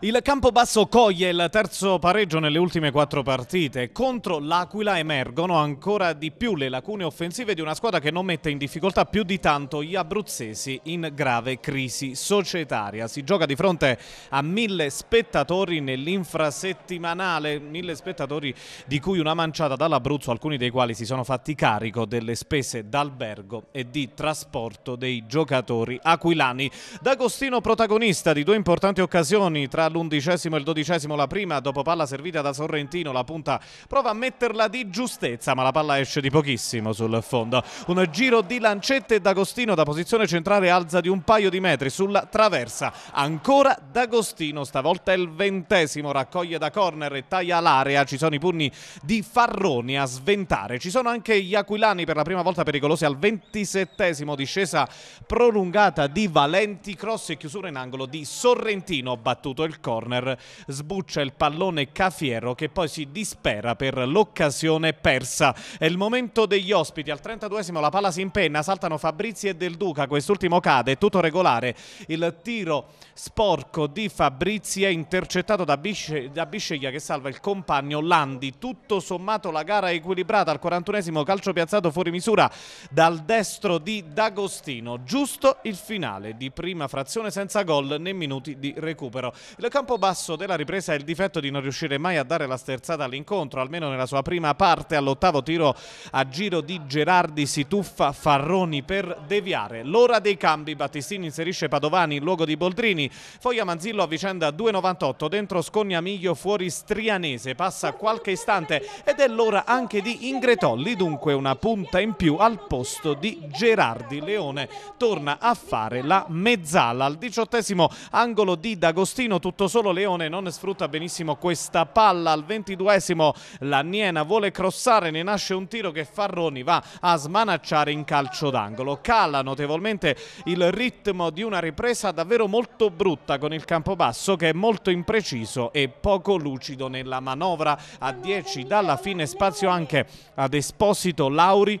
Il Campobasso coglie il terzo pareggio nelle ultime quattro partite. Contro l'Aquila emergono ancora di più le lacune offensive di una squadra che non mette in difficoltà più di tanto gli abruzzesi in grave crisi societaria. Si gioca di fronte a mille spettatori nell'infrasettimanale, mille spettatori di cui una manciata dall'Abruzzo, alcuni dei quali si sono fatti carico delle spese d'albergo e di trasporto dei giocatori aquilani. D'Agostino protagonista di due importanti occasioni tra tra l'undicesimo e il dodicesimo la prima, dopo palla servita da Sorrentino, la punta prova a metterla di giustezza, ma la palla esce di pochissimo sul fondo. Un giro di lancette D'Agostino da posizione centrale alza di un paio di metri sulla traversa. Ancora D'Agostino, stavolta il ventesimo, raccoglie da corner e taglia l'area. Ci sono i pugni di Farroni a sventare. Ci sono anche gli aquilani per la prima volta pericolosi al ventisettesimo, discesa prolungata di Valenti, cross e chiusura in angolo di Sorrentino, battuto il nel corner sbuccia il pallone Cafiero che poi si dispera per l'occasione persa. È il momento degli ospiti, al 32esimo la palla si impenna, saltano Fabrizi e Del Duca, quest'ultimo cade, tutto regolare, il tiro sporco di Fabrizi è intercettato da, Bisce, da Bisceglia che salva il compagno Landi, tutto sommato la gara è equilibrata al 41esimo calcio piazzato fuori misura dal destro di D'Agostino, giusto il finale di prima frazione senza gol né minuti di recupero. Il basso della ripresa è il difetto di non riuscire mai a dare la sterzata all'incontro, almeno nella sua prima parte. All'ottavo tiro a giro di Gerardi si tuffa Farroni per deviare. L'ora dei cambi, Battistini inserisce Padovani in luogo di Boldrini. Foglia Manzillo a vicenda 2,98, dentro Scognamiglio fuori Strianese, passa qualche istante ed è l'ora anche di Ingretolli, dunque una punta in più al posto di Gerardi. Leone torna a fare la mezzala al diciottesimo angolo di D'Agostino, tutto tutto solo Leone non sfrutta benissimo questa palla al ventiduesimo la Niena vuole crossare ne nasce un tiro che Farroni va a smanacciare in calcio d'angolo cala notevolmente il ritmo di una ripresa davvero molto brutta con il campo basso che è molto impreciso e poco lucido nella manovra a 10 dalla fine spazio anche ad Esposito Lauri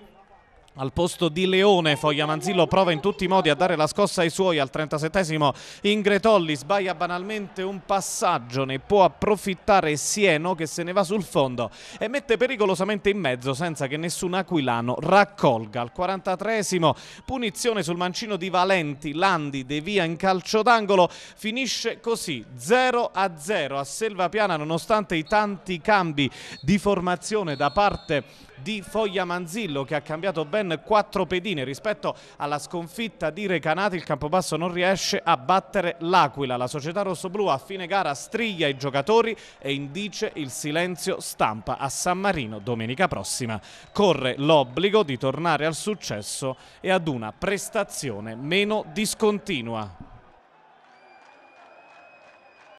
al posto di Leone, Foglia Manzillo prova in tutti i modi a dare la scossa ai suoi al 37esimo Ingretolli, sbaglia banalmente un passaggio, ne può approfittare Sieno che se ne va sul fondo e mette pericolosamente in mezzo senza che nessun aquilano raccolga. Al 43esimo punizione sul mancino di Valenti, Landi devia in calcio d'angolo, finisce così 0 a 0 a Selvapiana nonostante i tanti cambi di formazione da parte di Foglia Manzillo che ha cambiato bene ben quattro pedine rispetto alla sconfitta di Recanati. Il Campobasso non riesce a battere l'Aquila. La società rossoblu a fine gara striglia i giocatori e indice il silenzio stampa a San Marino domenica prossima. Corre l'obbligo di tornare al successo e ad una prestazione meno discontinua.